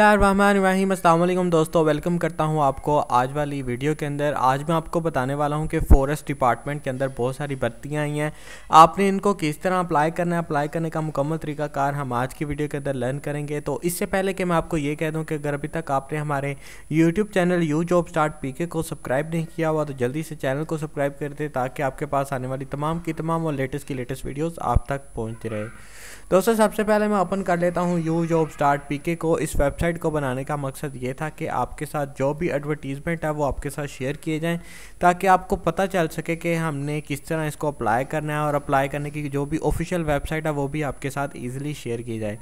अल्लाम दोस्तों वेलकम करता हूं आपको आज वाली वीडियो के अंदर आज मैं आपको बताने वाला हूं कि फॉरेस्ट डिपार्टमेंट के अंदर बहुत सारी भर्तियां आई हैं आपने इनको किस तरह अप्लाई करना है अप्लाई करने का मुकम्मल तरीका कार हम आज की वीडियो के अंदर लर्न करेंगे तो इससे पहले कि मैं आपको ये कह दूँ कि अगर अभी तक आपने हमारे YouTube channel you job start P को सब्सक्राइब नहीं किया हुआ तो जल्दी से चैनल को सब्सक्राइब कर दें ताकि आपके पास आने वाली तमाम की तमाम और लेटेस्ट की लेटेस्ट वीडियोज़ आप तक पहुँचती रहे दोस्तों सबसे पहले मैं ओपन कर लेता हूँ यू जॉब स्टार्ट पी को इस वेबसाइट वेबसाइट को बनाने का मकसद ये था कि आपके साथ जो भी एडवर्टीज़मेंट है वो आपके साथ शेयर किए जाएँ ताकि आपको पता चल सके कि हमने किस तरह इसको अप्लाई करना है और अप्लाई करने की जो भी ऑफिशियल वेबसाइट है वो भी आपके साथ ईजिली शेयर की जाए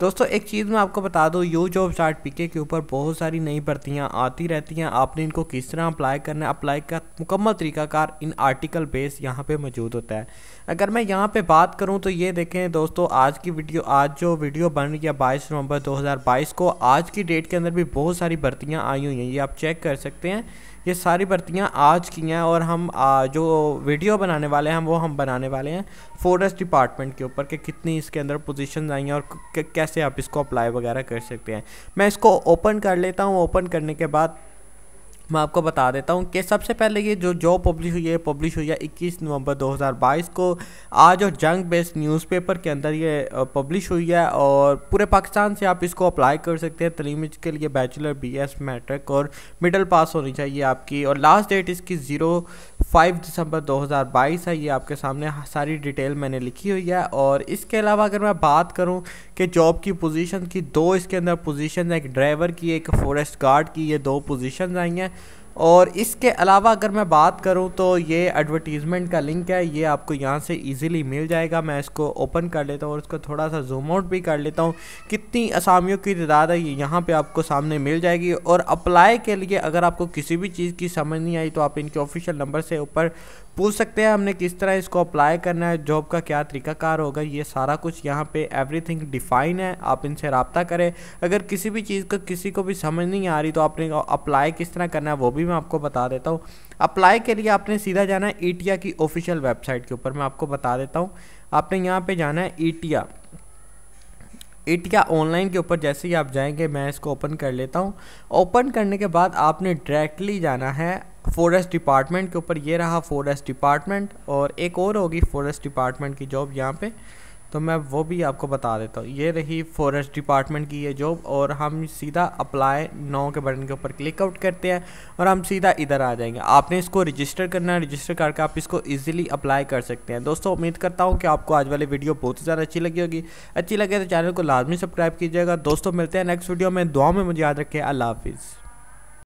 दोस्तों एक चीज़ मैं आपको बता दूँ यू जॉब चार्ट पीके के ऊपर बहुत सारी नई भर्तियाँ आती रहती हैं आपने इनको किस तरह अप्लाई करना है अप्लाई का मुकम्मल तरीकाकार इन आर्टिकल बेस यहाँ पे मौजूद होता है अगर मैं यहाँ पे बात करूँ तो ये देखें दोस्तों आज की वीडियो आज जो वीडियो बन रही है बाईस नवंबर दो को आज की डेट के अंदर भी बहुत सारी भर्तियाँ आई हुई हैं ये आप चेक कर सकते हैं ये सारी भर्तियाँ आज की हैं और हम आ, जो वीडियो बनाने वाले हैं वो हम बनाने वाले हैं फॉरेस्ट डिपार्टमेंट के ऊपर कि कितनी इसके अंदर पोजीशन आई हैं और कैसे आप इसको अप्लाई वगैरह कर सकते हैं मैं इसको ओपन कर लेता हूँ ओपन करने के बाद मैं आपको बता देता हूँ कि सबसे पहले ये जो जॉब पब्लिश हुई है पब्लिश हुई है 21 नवंबर 2022 को आज और जंग बेस्ड न्यूज़पेपर के अंदर ये पब्लिश हुई है और पूरे पाकिस्तान से आप इसको अप्लाई कर सकते हैं तलीम के लिए बैचलर बीएस मैट्रिक और मिडल पास होनी चाहिए आपकी और लास्ट डेट इसकी ज़ीरो फाइव दिसंबर 2022 है ये आपके सामने सारी डिटेल मैंने लिखी हुई है और इसके अलावा अगर मैं बात करूँ कि जॉब की पोजीशन की दो इसके अंदर पोजीशन है एक ड्राइवर की एक फॉरेस्ट गार्ड की ये दो पोजीशन आई हैं और इसके अलावा अगर मैं बात करूं तो ये एडवर्टीज़मेंट का लिंक है ये आपको यहाँ से इजीली मिल जाएगा मैं इसको ओपन कर लेता हूँ और इसको थोड़ा सा जूम आउट भी कर लेता हूँ कितनी असामियों की तादाद है ये यहाँ पे आपको सामने मिल जाएगी और अप्लाई के लिए अगर आपको किसी भी चीज़ की समझ नहीं आई तो आप इनके ऑफिशियल नंबर से ऊपर पूछ सकते हैं हमने किस तरह इसको अप्लाई करना है जॉब का क्या तरीकाकार होगा ये सारा कुछ यहाँ पे एवरीथिंग डिफाइन है आप इनसे रबता करें अगर किसी भी चीज़ का किसी को भी समझ नहीं आ रही तो आपने अप्लाई किस तरह करना है वो भी भी मैं आपको बता देता हूँ अप्लाई के लिए आपने सीधा जाना है ईटिया e की ऑफिशियल वेबसाइट के ऊपर मैं आपको बता देता हूँ आपने यहाँ पे जाना है ईटिया ईटिया ऑनलाइन के ऊपर जैसे ही आप जाएंगे मैं इसको ओपन कर लेता हूँ ओपन करने के बाद आपने डायरेक्टली जाना है फॉरेस्ट डिपार्टमेंट के ऊपर ये रहा फॉरेस्ट डिपार्टमेंट और एक और होगी फॉरेस्ट डिपार्टमेंट की जॉब यहाँ पर तो मैं वो भी आपको बता देता हूँ ये रही फॉरेस्ट डिपार्टमेंट की ये जॉब और हम सीधा अप्लाई नौ के बटन के ऊपर क्लिक आउट करते हैं और हम सीधा इधर आ जाएंगे आपने इसको रजिस्टर करना है रजिस्टर करके आप इसको ईजिली अप्लाई कर सकते हैं दोस्तों उम्मीद करता हूँ कि आपको आज वाली वीडियो बहुत ज़्यादा अच्छी लगी होगी अच्छी लगे तो चैनल को लाजमी सब्सक्राइब कीजिएगा दोस्तों मिलते हैं नेक्स्ट वीडियो में दुआ में मुझे याद रखें अल्लाह हाफिज़